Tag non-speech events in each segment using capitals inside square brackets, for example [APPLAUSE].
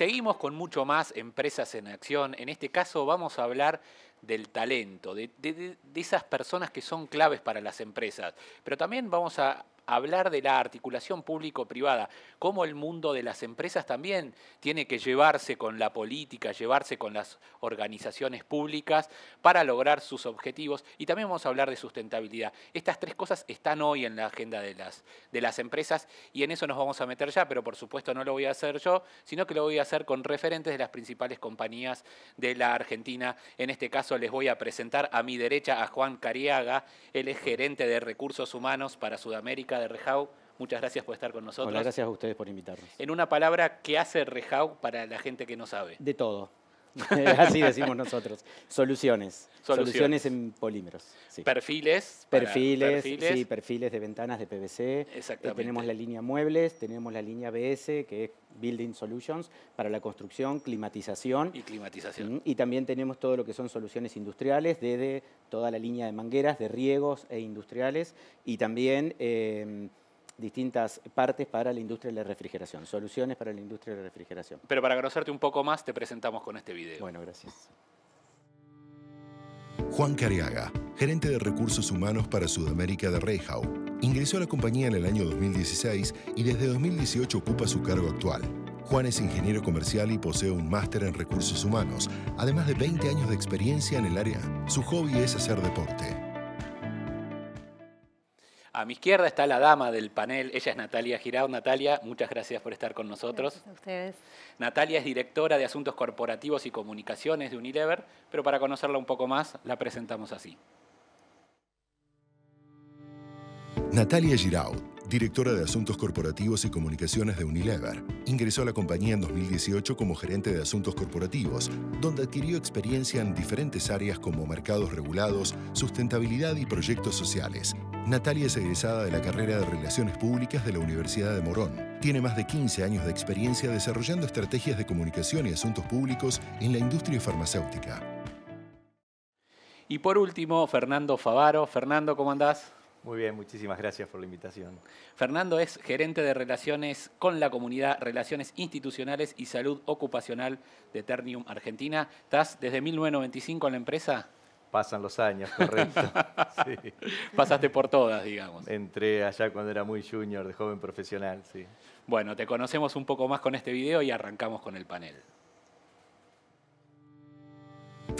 seguimos con mucho más empresas en acción. En este caso vamos a hablar del talento, de, esas personas que son claves para las empresas. Pero también vamos a hablar de la articulación público-privada, cómo el mundo de las empresas también tiene que llevarse con la política, llevarse con las organizaciones públicas para lograr sus objetivos. Y también vamos a hablar de sustentabilidad. Estas tres cosas están hoy en la agenda de las, de las empresas y en eso nos vamos a meter ya, pero por supuesto no lo voy a hacer yo, sino que lo voy a hacer con referentes de las principales compañías de la Argentina. En este caso les voy a presentar a mi derecha a Juan Cariaga, él es gerente de recursos humanos para Sudamérica de Rejau. Muchas gracias por estar con nosotros. Muchas gracias a ustedes por invitarnos. En una palabra, ¿qué hace Rejau para la gente que no sabe? De todo. [LAUGHS] Así decimos nosotros. Soluciones. Soluciones, en polímeros. Perfiles, perfiles. sí, perfiles de ventanas de PVC. Exactamente. Eh, tenemos la línea muebles, tenemos la línea BS, que es Building Solutions, para la construcción, climatización. Y climatización. Mm, y, también tenemos todo lo que son soluciones industriales, desde toda la línea de mangueras, de riegos e industriales. Y también... Eh, distintas partes para la industria de la refrigeración, soluciones para la industria de la refrigeración. Pero para conocerte un poco más, te presentamos con este video. Bueno, gracias. Juan Cariaga, gerente de recursos humanos para Sudamérica de Reyhau, ingresó a la compañía en el año 2016 y desde 2018 ocupa su cargo actual. Juan es ingeniero comercial y posee un máster en recursos humanos, además de 20 años de experiencia en el área. Su hobby es hacer deporte. A mi izquierda está la dama del panel, ella es Natalia Giraud. Natalia, muchas gracias por estar con nosotros. Gracias a ustedes. Natalia es directora de Asuntos Corporativos y Comunicaciones de Unilever, pero para conocerla un poco más, la presentamos así. Natalia Giraud directora de Asuntos Corporativos y Comunicaciones de Unilever. Ingresó a la compañía en 2018 como gerente de Asuntos Corporativos, donde adquirió experiencia en diferentes áreas como mercados regulados, sustentabilidad y proyectos sociales. Natalia es egresada de la carrera de Relaciones Públicas de la Universidad de Morón. Tiene más de 15 años de experiencia desarrollando estrategias de comunicación y asuntos públicos en la industria farmacéutica. Y por último, Fernando Favaro. Fernando, ¿cómo andás? Muy bien, muchísimas gracias por la invitación. Fernando es gerente de Relaciones con la Comunidad, Relaciones Institucionales y Salud Ocupacional de Ternium Argentina. ¿Estás desde 1995 en la empresa? Pasan los años, correcto. [LAUGHS] Pasaste por todas, digamos. Entré allá cuando era muy junior, de joven profesional, sí. Bueno, te conocemos un poco más con este video y arrancamos con el panel.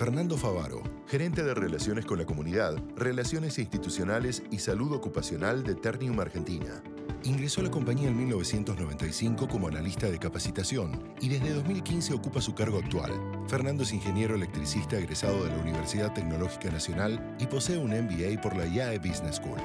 Fernando Favaro, gerente de Relaciones con la Comunidad, Relaciones Institucionales y Salud Ocupacional de Ternium Argentina. Ingresó a la compañía en 1995 como analista de capacitación y desde 2015 ocupa su cargo actual. Fernando es ingeniero electricista egresado de la Universidad Tecnológica Nacional y posee un MBA por la IAE Business School.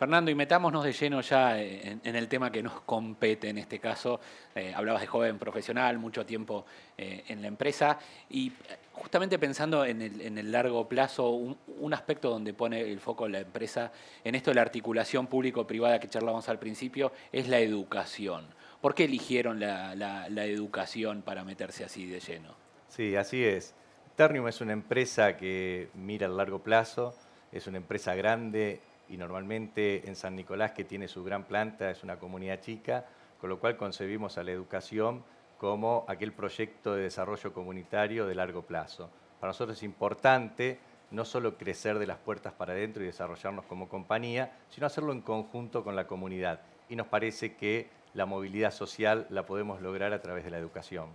Fernando, y metámonos de lleno ya en, el tema que nos compete en este caso. Eh, hablabas de joven profesional, mucho tiempo eh, en la empresa, y eh, justamente pensando en el, largo plazo, un, aspecto donde pone el foco la empresa en esto de la articulación público-privada que charlamos al principio, es la educación. ¿Por qué eligieron la, educación para meterse así de lleno? Sí, así es. Ternium es una empresa que mira a largo plazo, es una empresa grande, y normalmente en San Nicolás, que tiene su gran planta, es una comunidad chica, con lo cual concebimos a la educación como aquel proyecto de desarrollo comunitario de largo plazo. Para nosotros es importante no solo crecer de las puertas para adentro y desarrollarnos como compañía, sino hacerlo en conjunto con la comunidad. Y nos parece que la movilidad social la podemos lograr a través de la educación.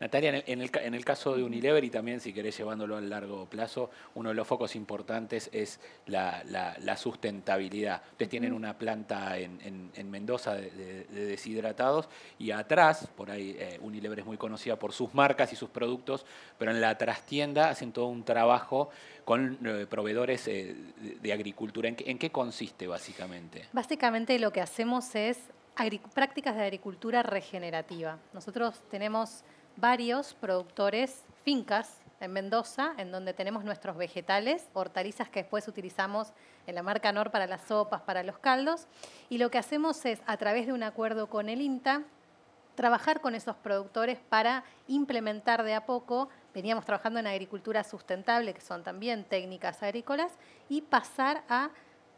Natalia, en el, caso de Unilever y también si querés llevándolo a largo plazo, uno de los focos importantes es la, sustentabilidad. Ustedes tienen una planta en, Mendoza de, deshidratados y atrás, por ahí eh, Unilever es muy conocida por sus marcas y sus productos, pero en la trastienda hacen todo un trabajo con eh, proveedores eh, de, agricultura. ¿En qué consiste básicamente? Básicamente lo que hacemos es prácticas de agricultura regenerativa. Nosotros tenemos varios productores, fincas en Mendoza, en donde tenemos nuestros vegetales, hortalizas que después utilizamos en la marca NOR para las sopas, para los caldos. Y lo que hacemos es, a través de un acuerdo con el INTA, trabajar con esos productores para implementar de a poco, veníamos trabajando en agricultura sustentable, que son también técnicas agrícolas, y pasar a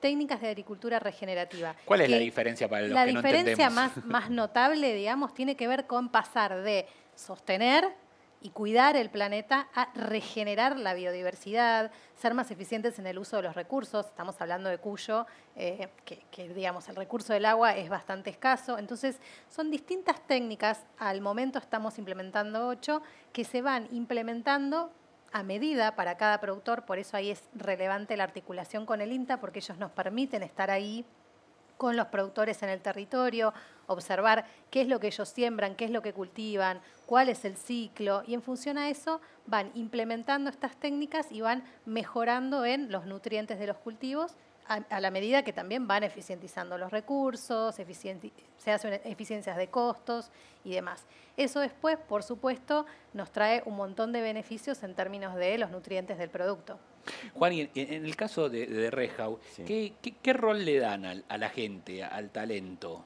técnicas de agricultura regenerativa. ¿Cuál es la diferencia para el? la La diferencia más [LAUGHS] notable, digamos, tiene que ver con pasar de sostener y cuidar el planeta a regenerar la biodiversidad, ser más eficientes en el uso de los recursos. Estamos hablando de Cuyo, eh, que, que, digamos el recurso del agua es bastante escaso. Entonces, son distintas técnicas, al momento estamos implementando ocho, que se van implementando a medida para cada productor, por eso ahí es relevante la articulación con el INTA, porque ellos nos permiten estar ahí con los productores en el territorio, observar qué es lo que ellos siembran, qué es lo que cultivan, cuál es el ciclo, y en función a eso van implementando estas técnicas y van mejorando en los nutrientes de los cultivos a, la medida que también van eficientizando los recursos, se hacen eficiencias de costos y demás. Eso después, por supuesto, nos trae un montón de beneficios en términos de los nutrientes del producto. Juan, en, el caso de, Rejau, ¿qué, rol le dan a la gente, al talento?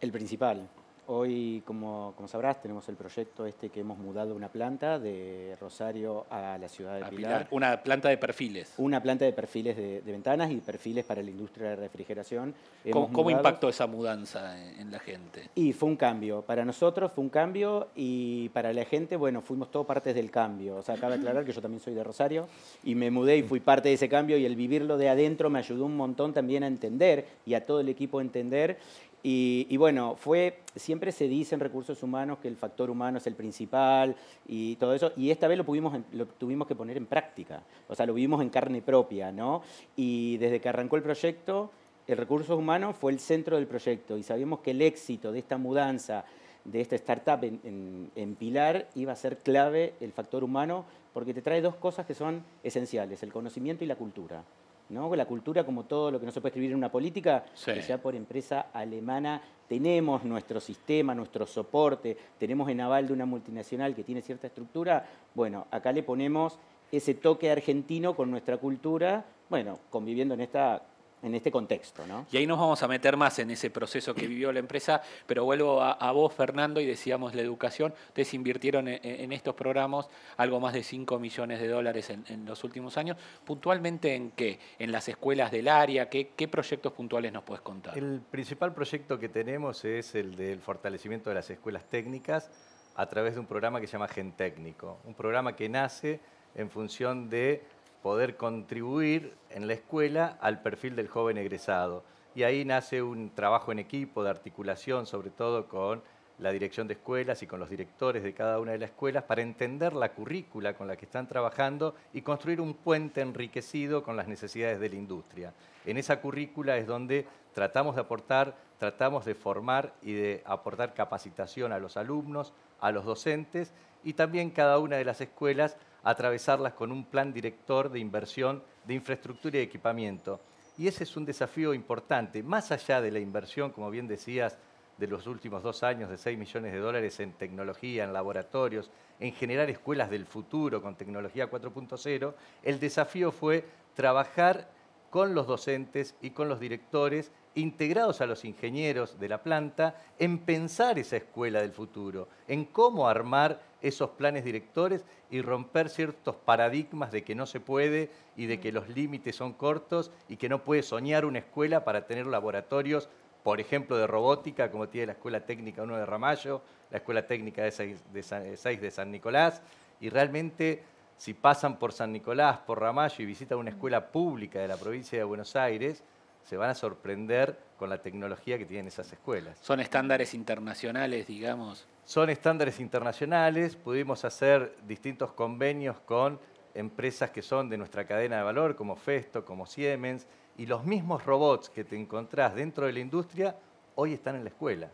El principal. Hoy, como, sabrás, tenemos el proyecto este que hemos mudado una planta de Rosario a la ciudad de Pilar. Una planta de perfiles. Una planta de perfiles de, ventanas y perfiles para la industria de refrigeración. ¿Cómo, impactó esa mudanza en, la gente? Y fue un cambio. Para nosotros fue un cambio y para la gente, bueno, fuimos todos partes del cambio. O sea, acaba aclarar que yo también soy de Rosario y me mudé y fui parte de ese cambio y el vivirlo de adentro me ayudó un montón también a entender y a todo el equipo a entender y, bueno, fue, siempre se dice en recursos humanos que el factor humano es el principal y todo eso, y esta vez lo, tuvimos que poner en práctica, o sea, lo vivimos en carne propia, ¿no? Y desde que arrancó el proyecto, el recursos humano fue el centro del proyecto y sabíamos que el éxito de esta mudanza, de esta startup en Pilar, iba a ser clave el factor humano porque te trae dos cosas que son esenciales, el conocimiento y la cultura. ¿no? La cultura, como todo lo que no se puede escribir en una política, que ya por empresa alemana tenemos nuestro sistema, nuestro soporte, tenemos en aval de una multinacional que tiene cierta estructura, bueno, acá le ponemos ese toque argentino con nuestra cultura, bueno, conviviendo en esta en este contexto. ¿no? Y ahí nos vamos a meter más en ese proceso que vivió la empresa, pero vuelvo a, vos, Fernando, y decíamos la educación. Ustedes invirtieron e, e, en, estos programas algo más de 5 millones de dólares en, los últimos años. ¿Puntualmente en qué? ¿En las escuelas del área? ¿Qué, ¿Qué proyectos puntuales nos puedes contar? El principal proyecto que tenemos es el del fortalecimiento de las escuelas técnicas a través de un programa que se llama Técnico, un programa que nace en función de poder contribuir en la escuela al perfil del joven egresado. Y ahí nace un trabajo en equipo de articulación, sobre todo con la dirección de escuelas y con los directores de cada una de las escuelas, para entender la currícula con la que están trabajando y construir un puente enriquecido con las necesidades de la industria. En esa currícula es donde tratamos de aportar, tratamos de formar y de aportar capacitación a los alumnos, a los docentes y también cada una de las escuelas atravesarlas con un plan director de inversión de infraestructura y equipamiento. Y ese es un desafío importante, más allá de la inversión, como bien decías, de los últimos dos años de 6 millones de dólares en tecnología, en laboratorios, en generar escuelas del futuro con tecnología 4.0, el desafío fue trabajar con los docentes y con los directores integrados a los ingenieros de la planta en pensar esa escuela del futuro, en cómo armar esos planes directores y romper ciertos paradigmas de que no se puede y de que los límites son cortos y que no puede soñar una escuela para tener laboratorios, por ejemplo, de robótica, como tiene la Escuela Técnica 1 de Ramallo, la Escuela Técnica 6 eh, de San Nicolás, y realmente si pasan por San Nicolás, por Ramallo y visitan una escuela pública de la provincia de Buenos Aires, se van a sorprender con la tecnología que tienen esas escuelas. Son estándares internacionales, digamos. Son estándares internacionales, pudimos hacer distintos convenios con empresas que son de nuestra cadena de valor, como Festo, como Siemens, y los mismos robots que te encontrás dentro de la industria hoy están en la escuela.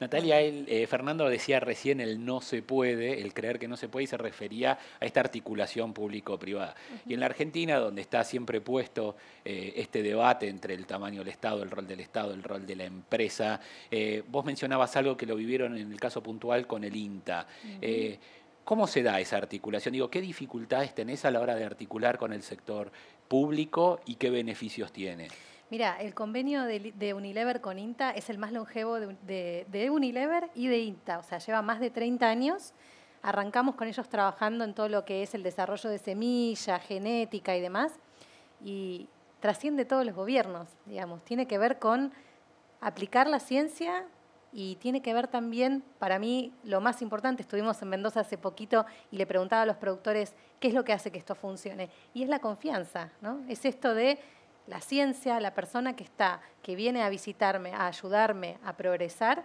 Natalia, eh, Fernando decía recién el no se puede, el creer que no se puede, y se refería a esta articulación público-privada. Y en la Argentina, donde está siempre puesto eh, este debate entre el tamaño del Estado, el rol del Estado, el rol de la empresa, eh, vos mencionabas algo que lo vivieron en el caso puntual con el INTA. ¿Cómo se da esa articulación? Digo, ¿qué dificultades tenés a la hora de articular con el sector público y qué beneficios tiene? Mira, el convenio de, Unilever con INTA es el más longevo de, Unilever y de INTA, o sea, lleva más de 30 años. Arrancamos con ellos trabajando en todo lo que es el desarrollo de semilla, genética y demás, y trasciende todos los gobiernos, digamos. Tiene que ver con aplicar la ciencia y tiene que ver también, para mí, lo más importante, estuvimos en Mendoza hace poquito y le preguntaba a los productores qué es lo que hace que esto funcione, y es la confianza, ¿no? Es esto de la ciencia, la persona que está, que viene a visitarme, a ayudarme a progresar,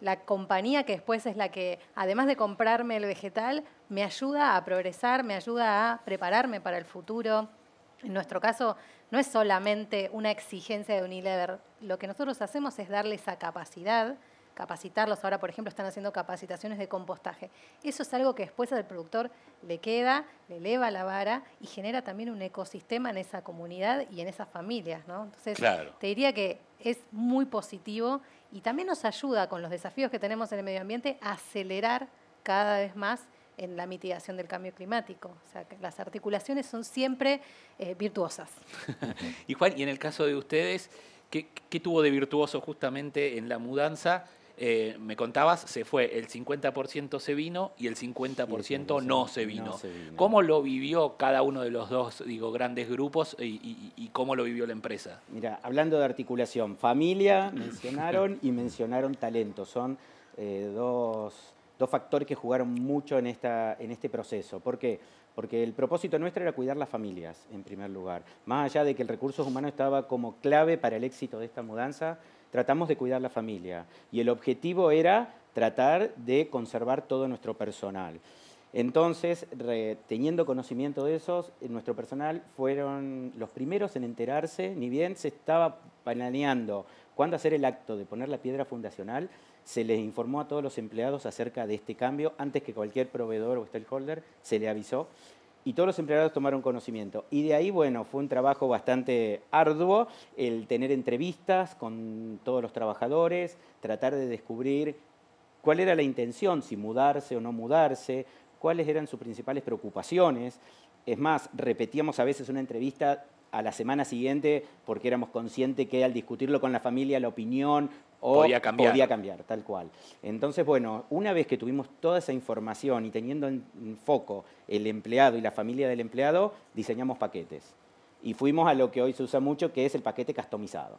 la compañía que después es la que, además de comprarme el vegetal, me ayuda a progresar, me ayuda a prepararme para el futuro. En nuestro caso, no es solamente una exigencia de Unilever. Lo que nosotros hacemos es darle esa capacidad capacitarlos. Ahora, por ejemplo, están haciendo capacitaciones de compostaje. Eso es algo que después al productor le queda, le eleva la vara y genera también un ecosistema en esa comunidad y en esas familias, Entonces, te diría que es muy positivo y también nos ayuda con los desafíos que tenemos en el medio ambiente a acelerar cada vez más en la mitigación del cambio climático. O sea, que las articulaciones son siempre eh, virtuosas. [LAUGHS] y Juan, y en el caso de ustedes, ¿qué, ¿qué, tuvo de virtuoso justamente en la mudanza eh, me contabas, se fue, el 50% se vino y el 50%, no, se vino. ¿Cómo lo vivió cada uno de los dos, digo, grandes grupos y, cómo lo vivió la empresa? Mira, hablando de articulación, familia mencionaron y mencionaron talento. Son eh, dos, factores que jugaron mucho en, esta, en este proceso. ¿Por qué? Porque el propósito nuestro era cuidar las familias, en primer lugar. Más allá de que el recurso humano estaba como clave para el éxito de esta mudanza, tratamos de cuidar la familia y el objetivo era tratar de conservar todo nuestro personal. Entonces, teniendo conocimiento de eso, nuestro personal fueron los primeros en enterarse, ni bien se estaba planeando cuándo hacer el acto de poner la piedra fundacional, se les informó a todos los empleados acerca de este cambio antes que cualquier proveedor o stakeholder se le avisó y todos los empleados tomaron conocimiento. Y de ahí, bueno, fue un trabajo bastante arduo el tener entrevistas con todos los trabajadores, tratar de descubrir cuál era la intención, si mudarse o no mudarse, cuáles eran sus principales preocupaciones. Es más, repetíamos a veces una entrevista a la semana siguiente porque éramos conscientes que al discutirlo con la familia, la opinión podía cambiar. tal cual. Entonces, bueno, una vez que tuvimos toda esa información y teniendo en foco el empleado y la familia del empleado, diseñamos paquetes. Y fuimos a lo que hoy se usa mucho, que es el paquete customizado.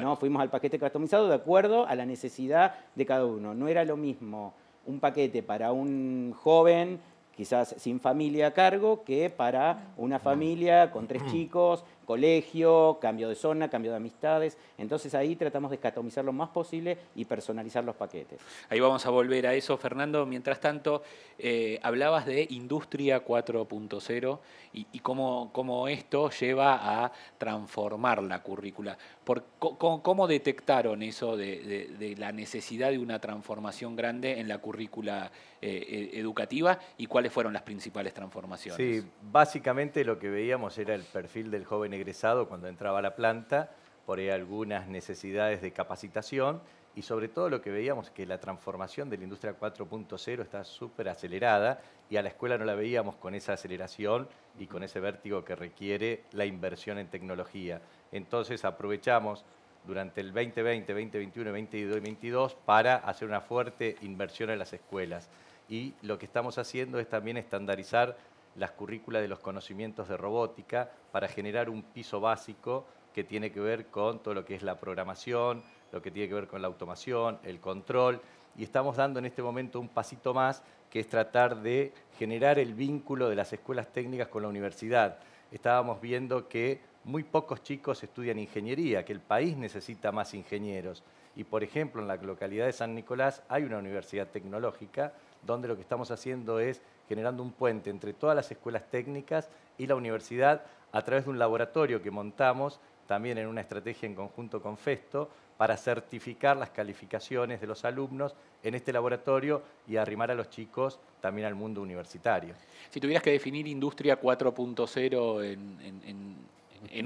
¿no? Fuimos al paquete customizado de acuerdo a la necesidad de cada uno. No era lo mismo un paquete para un joven quizás sin familia a cargo, que para una familia con tres mm. chicos colegio, cambio de zona, cambio de amistades. Entonces ahí tratamos de escatomizar lo más posible y personalizar los paquetes. Ahí vamos a volver a eso, Fernando. Mientras tanto, eh, hablabas de industria 4.0 y, y cómo, cómo, esto lleva a transformar la currícula. Por, ¿cómo, detectaron eso de, la necesidad de una transformación grande en la currícula eh, e, educativa y cuáles fueron las principales transformaciones? Sí, básicamente lo que veíamos era el perfil del joven egresado cuando entraba a la planta por ahí algunas necesidades de capacitación y sobre todo lo que veíamos que la transformación de la industria 4.0 está súper acelerada y a la escuela no la veíamos con esa aceleración y con ese vértigo que requiere la inversión en tecnología. Entonces aprovechamos durante el 2020, 2021, 2022 para hacer una fuerte inversión en las escuelas. Y lo que estamos haciendo es también estandarizar las currículas de los conocimientos de robótica para generar un piso básico que tiene que ver con todo lo que es la programación, lo que tiene que ver con la automación, el control, y estamos dando en este momento un pasito más, que es tratar de generar el vínculo de las escuelas técnicas con la universidad. Estábamos viendo que muy pocos chicos estudian ingeniería, que el país necesita más ingenieros. Y por ejemplo, en la localidad de San Nicolás hay una universidad tecnológica donde lo que estamos haciendo es generando un puente entre todas las escuelas técnicas y la universidad a través de un laboratorio que montamos también en una estrategia en conjunto con Festo para certificar las calificaciones de los alumnos en este laboratorio y arrimar a los chicos también al mundo universitario. Si tuvieras que definir Industria 4.0 en,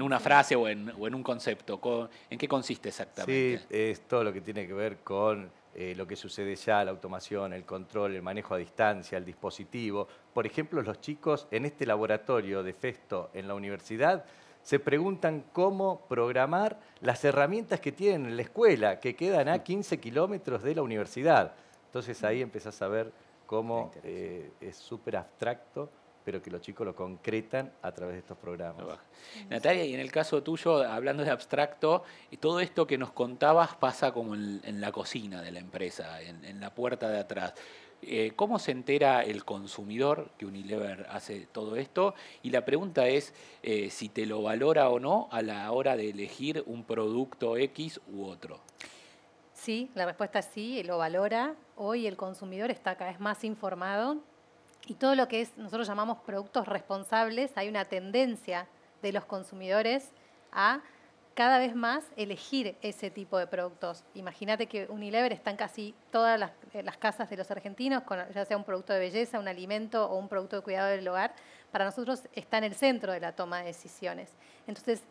una frase o, en, un concepto, ¿en qué consiste exactamente? Sí, es todo lo que tiene que ver con eh, lo que sucede ya, la automación, el control, el manejo a distancia, el dispositivo. Por ejemplo, los chicos en este laboratorio de Festo en la universidad se preguntan cómo programar las herramientas que tienen en la escuela, que quedan a 15 kilómetros de la universidad. Entonces ahí empezás a ver cómo eh, es súper abstracto pero que los chicos lo concretan a través de estos programas. Natalia, y en el caso tuyo, hablando de abstracto, y eh, todo esto que nos contabas pasa como en, la cocina de la empresa, en, la puerta de atrás. Eh, ¿Cómo se entera el consumidor que Unilever hace todo esto? Y la pregunta es eh, si te lo valora o no a la hora de elegir un producto X u otro. Sí, la respuesta es sí, lo valora. Hoy el consumidor está cada vez más informado y todo lo que es, nosotros llamamos productos responsables, hay una tendencia de los consumidores a cada vez más elegir ese tipo de productos. Imagínate que Unilever están casi todas las, eh, casas de los argentinos, ya sea un producto de belleza, un alimento o un producto de cuidado del hogar. Para nosotros está en el centro de la toma de decisiones. Entonces,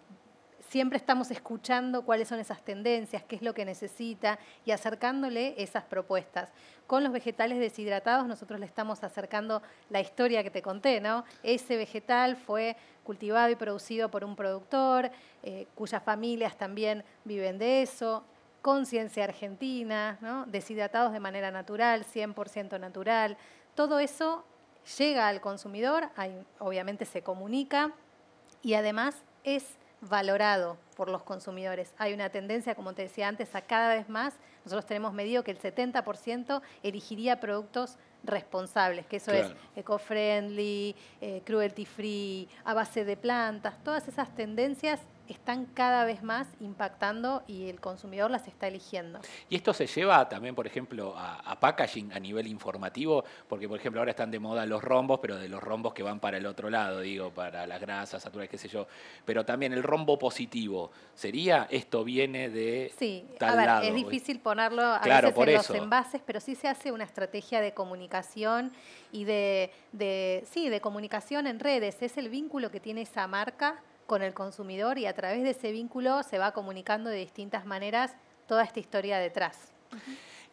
siempre estamos escuchando cuáles son esas tendencias, qué es lo que necesita y acercándole esas propuestas. Con los vegetales deshidratados nosotros le estamos acercando la historia que te conté, ¿no? Ese vegetal fue cultivado y producido por un productor, eh, cuyas familias también viven de eso. Conciencia argentina, ¿no? deshidratados de manera natural, 100% natural. Todo eso llega al consumidor, obviamente se comunica y además es valorado por los consumidores. Hay una tendencia, como te decía antes, a cada vez más, nosotros tenemos medido que el 70% erigiría productos responsables, que eso es eco-friendly, eh, cruelty-free, a base de plantas, todas esas tendencias están cada vez más impactando y el consumidor las está eligiendo. Y esto se lleva también, por ejemplo, a, packaging a nivel informativo, porque, por ejemplo, ahora están de moda los rombos, pero de los rombos que van para el otro lado, digo, para las grasas saturadas, qué sé yo. Pero también el rombo positivo, ¿sería esto viene de sí, tal a ver, Es difícil ponerlo a veces en los envases, pero sí se hace una estrategia de comunicación y de, de, sí, de comunicación en redes. Es el vínculo que tiene esa marca con el consumidor y a través de ese vínculo se va comunicando de distintas maneras toda esta historia detrás.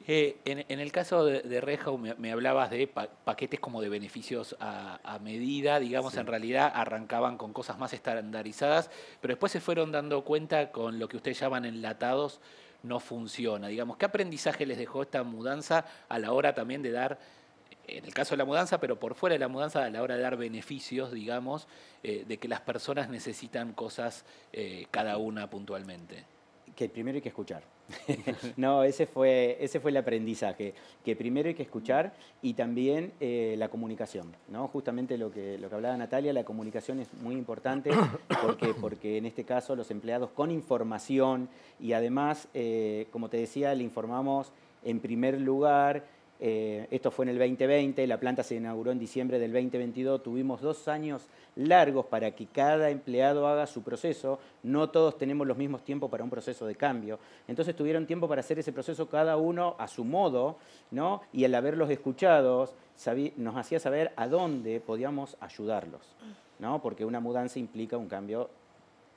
Eh, en, el caso de, de me, hablabas de paquetes como de beneficios a, medida, digamos, en realidad arrancaban con cosas más estandarizadas, pero después se fueron dando cuenta con lo que ustedes llaman enlatados no funciona. Digamos, ¿qué aprendizaje les dejó esta mudanza a la hora también de dar en el caso de la mudanza, pero por fuera de la mudanza a la hora de dar beneficios, digamos, eh, de que las personas necesitan cosas eh, cada una puntualmente? Que primero hay que escuchar. [LAUGHS] no, ese fue, ese fue el aprendizaje, que primero hay que escuchar y también eh, la comunicación, ¿no? Justamente lo que, lo que hablaba Natalia, la comunicación es muy importante [COUGHS] porque, porque en este caso los empleados con información y además, como te decía, le informamos en primer lugar eh, esto fue en el 2020, la planta se inauguró en diciembre del 2022, tuvimos dos años largos para que cada empleado haga su proceso, no todos tenemos los mismos tiempos para un proceso de cambio, entonces tuvieron tiempo para hacer ese proceso cada uno a su modo, y al haberlos escuchado nos hacía saber a dónde podíamos ayudarlos, porque una mudanza implica un cambio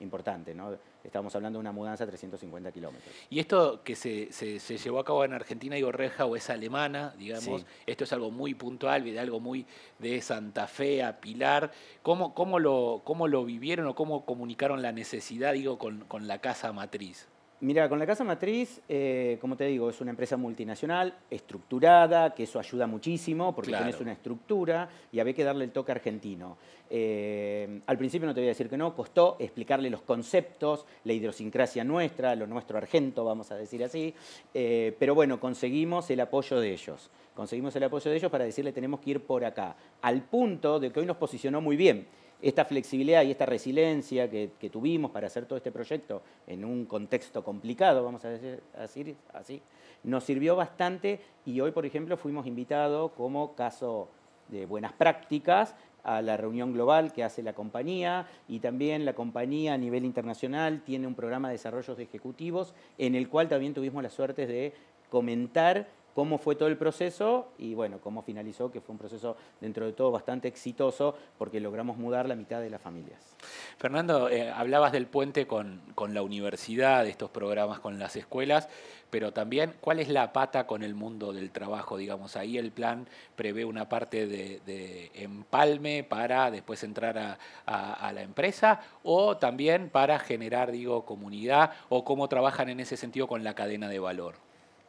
importante, ¿no? Estamos hablando de una mudanza de 350 kilómetros. Y esto que se, se, llevó a cabo en Argentina y Borreja o es alemana, digamos, esto es algo muy puntual, de algo muy de Santa Fe a Pilar. ¿Cómo, cómo, lo, cómo lo vivieron o cómo comunicaron la necesidad, digo, con, con la casa matriz? Mira, con la Casa Matriz, eh, como te digo, es una empresa multinacional, estructurada, que eso ayuda muchísimo porque tienes una estructura y había que darle el toque argentino. Eh, al principio no te voy a decir que no, costó explicarle los conceptos, la idiosincrasia nuestra, lo nuestro argento, vamos a decir así, eh, pero bueno, conseguimos el apoyo de ellos. Conseguimos el apoyo de ellos para decirle tenemos que ir por acá, al punto de que hoy nos posicionó muy bien esta flexibilidad y esta resiliencia que, tuvimos para hacer todo este proyecto en un contexto complicado, vamos a decir, así, nos sirvió bastante y hoy, por ejemplo, fuimos invitados como caso de buenas prácticas a la reunión global que hace la compañía y también la compañía a nivel internacional tiene un programa de desarrollos de ejecutivos en el cual también tuvimos la suerte de comentar cómo fue todo el proceso y bueno, cómo finalizó, que fue un proceso dentro de todo bastante exitoso porque logramos mudar la mitad de las familias. Fernando, eh, hablabas del puente con, la universidad, de estos programas con las escuelas, pero también cuál es la pata con el mundo del trabajo, digamos, ahí el plan prevé una parte de, empalme para después entrar a, la empresa o también para generar, digo, comunidad o cómo trabajan en ese sentido con la cadena de valor.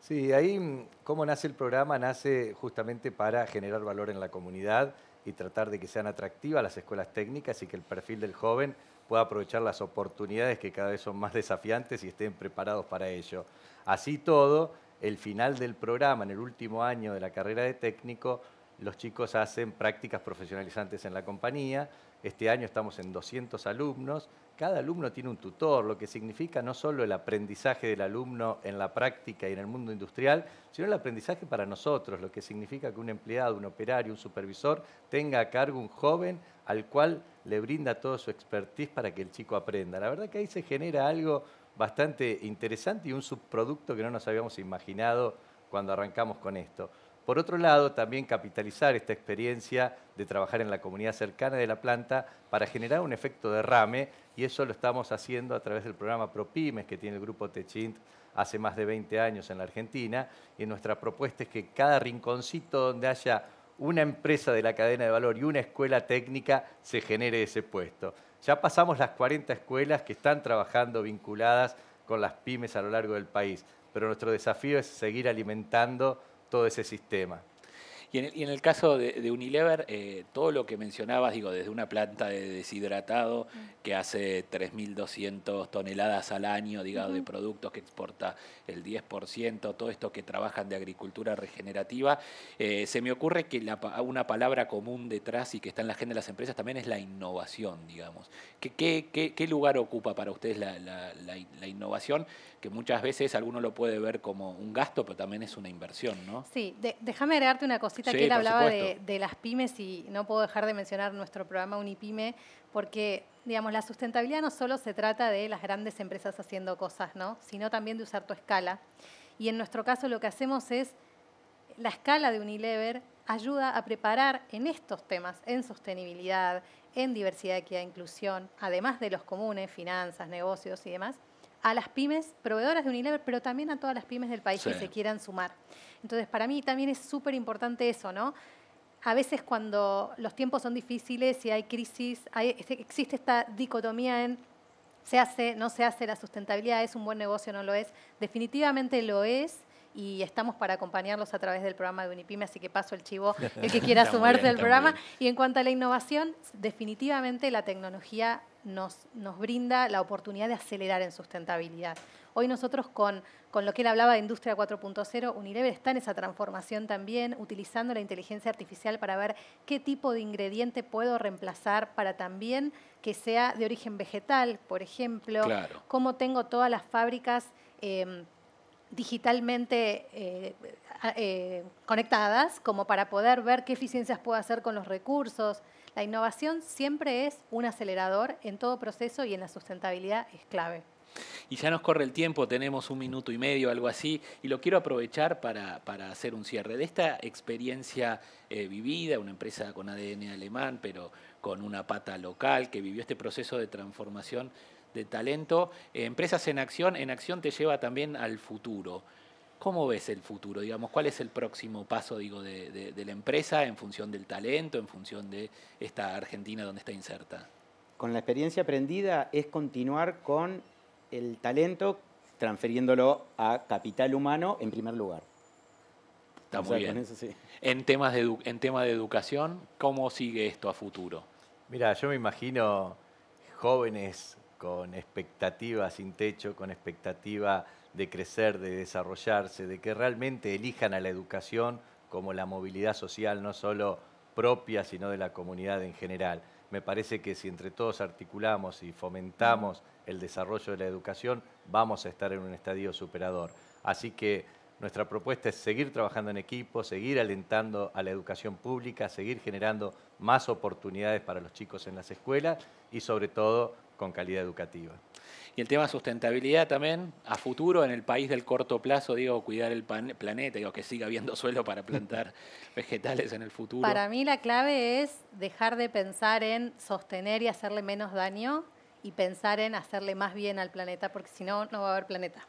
Sí, ahí mm, cómo nace el programa, nace justamente para generar valor en la comunidad y tratar de que sean atractivas las escuelas técnicas y que el perfil del joven pueda aprovechar las oportunidades que cada vez son más desafiantes y estén preparados para ello. Así todo, el final del programa, en el último año de la carrera de técnico, los chicos hacen prácticas profesionalizantes en la compañía, este año estamos en 200 alumnos. Cada alumno tiene un tutor, lo que significa no solo el aprendizaje del alumno en la práctica y en el mundo industrial, sino el aprendizaje para nosotros, lo que significa que un empleado, un operario, un supervisor tenga a cargo un joven al cual le brinda todo su expertise para que el chico aprenda. La verdad que ahí se genera algo bastante interesante y un subproducto que no nos habíamos imaginado cuando arrancamos con esto. Por otro lado, también capitalizar esta experiencia de trabajar en la comunidad cercana de la planta para generar un efecto derrame y eso lo estamos haciendo a través del programa ProPymes que tiene el grupo Techint hace más de 20 años en la Argentina y nuestra propuesta es que cada rinconcito donde haya una empresa de la cadena de valor y una escuela técnica se genere ese puesto. Ya pasamos las 40 escuelas que están trabajando vinculadas con las pymes a lo largo del país, pero nuestro desafío es seguir alimentando todo ese sistema. Y en el, caso de, Unilever, eh, todo lo que mencionabas, digo, desde una planta de deshidratado que hace 3.200 toneladas al año, digamos, de productos que exporta el 10%, todo esto que trabajan de agricultura regenerativa, eh, se me ocurre que una palabra común detrás y que está en la agenda de las empresas también es la innovación, digamos. ¿Qué, lugar ocupa para ustedes la, innovación? Que muchas veces alguno lo puede ver como un gasto, pero también es una inversión, ¿no? Sí, déjame agregarte una cosa que él hablaba de, las pymes y no puedo dejar de mencionar nuestro programa Unipyme, porque, digamos, la sustentabilidad no solo se trata de las grandes empresas haciendo cosas, ¿no? Sino también de usar tu escala. Y en nuestro caso lo que hacemos es, la escala de Unilever ayuda a preparar en estos temas, en sostenibilidad, en diversidad, equidad, e inclusión, además de los comunes, finanzas, negocios y demás, a las pymes proveedoras de Unilever, pero también a todas las pymes del país que se quieran sumar. Entonces, para mí también es súper importante eso, ¿no? A veces cuando los tiempos son difíciles y hay crisis, este, existe esta dicotomía en se hace, no se hace, la sustentabilidad es un buen negocio, no lo es. Definitivamente lo es, y estamos para acompañarlos a través del programa de Unipyme, así que paso el chivo [LAUGHS] el que quiera sumarse al programa. Y en cuanto a la innovación, definitivamente la tecnología nos, nos brinda la oportunidad de acelerar en sustentabilidad. Hoy nosotros con, con lo que él hablaba de Industria 4.0, Unilever está en esa transformación también, utilizando la inteligencia artificial para ver qué tipo de ingrediente puedo reemplazar para también que sea de origen vegetal, por ejemplo, claro. cómo tengo todas las fábricas. Em, digitalmente eh, eh, conectadas como para poder ver qué eficiencias puedo hacer con los recursos. La innovación siempre es un acelerador en todo proceso y en la sustentabilidad es clave. Y ya nos corre el tiempo, tenemos un minuto y medio, algo así, y lo quiero aprovechar para, hacer un cierre de esta experiencia eh, vivida, una empresa con ADN alemán, pero con una pata local, que vivió este proceso de transformación de talento. Eh, Empresas en Acción, en Acción te lleva también al futuro. ¿Cómo ves el futuro? Digamos, ¿cuál es el próximo paso digo, de, la empresa en función del talento, en función de esta Argentina donde está inserta? Con la experiencia aprendida es continuar con el talento transfiriéndolo a capital humano en primer lugar. Está muy bien. en, temas de en tema de educación, ¿cómo sigue esto a futuro? Mira, yo me imagino jóvenes con expectativa sin techo, con expectativa de crecer, de desarrollarse, de que realmente elijan a la educación como la movilidad social, no solo propia, sino de la comunidad en general. Me parece que si entre todos articulamos y fomentamos el desarrollo de la educación, vamos a estar en un estadio superador. Así que nuestra propuesta es seguir trabajando en equipo, seguir alentando a la educación pública, seguir generando más oportunidades para los chicos en las escuelas y sobre todo con calidad educativa. Y el tema sustentabilidad también, a futuro, en el país del corto plazo, digo, cuidar el planeta, digo, que siga habiendo [LAUGHS] suelo para plantar [LAUGHS] vegetales en el futuro. Para mí la clave es dejar de pensar en sostener y hacerle menos daño y pensar en hacerle más bien al planeta, porque si no, no va a haber planeta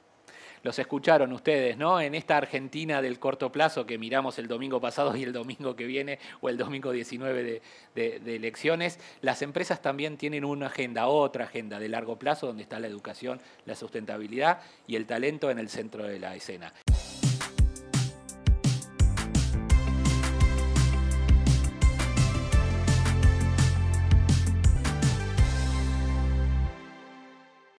los escucharon ustedes, ¿no? En esta Argentina del corto plazo que miramos el domingo pasado y el domingo que viene, o el domingo 19 de, elecciones, las empresas también tienen una agenda, otra agenda de largo plazo, donde está la educación, la sustentabilidad y el talento en el centro de la escena.